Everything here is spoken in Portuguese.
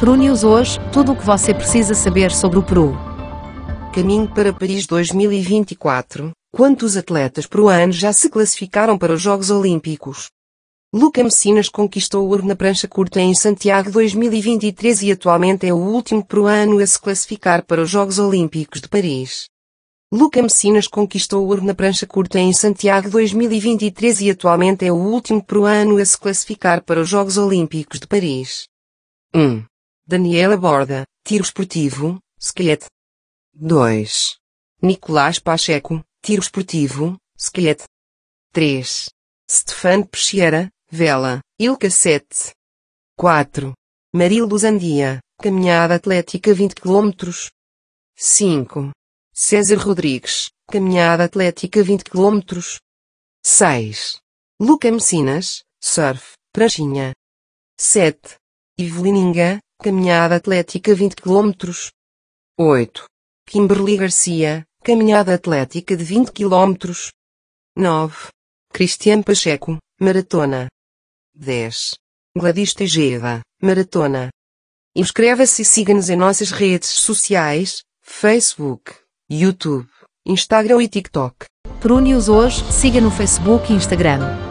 Peru News hoje, tudo o que você precisa saber sobre o Peru. Caminho para Paris 2024. Quantos atletas peruanos já se classificaram para os Jogos Olímpicos? Luca Messinas conquistou o ouro na prancha curta em Santiago 2023 e atualmente é o último peruano a se classificar para os Jogos Olímpicos de Paris. Luca Messinas conquistou o ouro na prancha curta em Santiago 2023 e atualmente é o último peruano a se classificar para os Jogos Olímpicos de Paris. 1. Um. Daniela Borda, tiro esportivo, skate. 2. Nicolás Pacheco, tiro esportivo, skate. 3. Stefano Peixeira, vela, Ilca 7. 4. Marildo Zandia, caminhada atlética 20 km. 5. César Rodrigues, caminhada atlética 20 km. 6. Luca Messinas, surf, pranchinha. 7. Ivelininga, caminhada atlética 20 km. 8. Kimberly Garcia, caminhada atlética de 20 km. 9. Cristian Pacheco, maratona. 10. Gladys Tejeda, maratona. Inscreva-se e siga-nos em nossas redes sociais, Facebook, YouTube, Instagram e TikTok. Prune-os hoje, siga no Facebook e Instagram.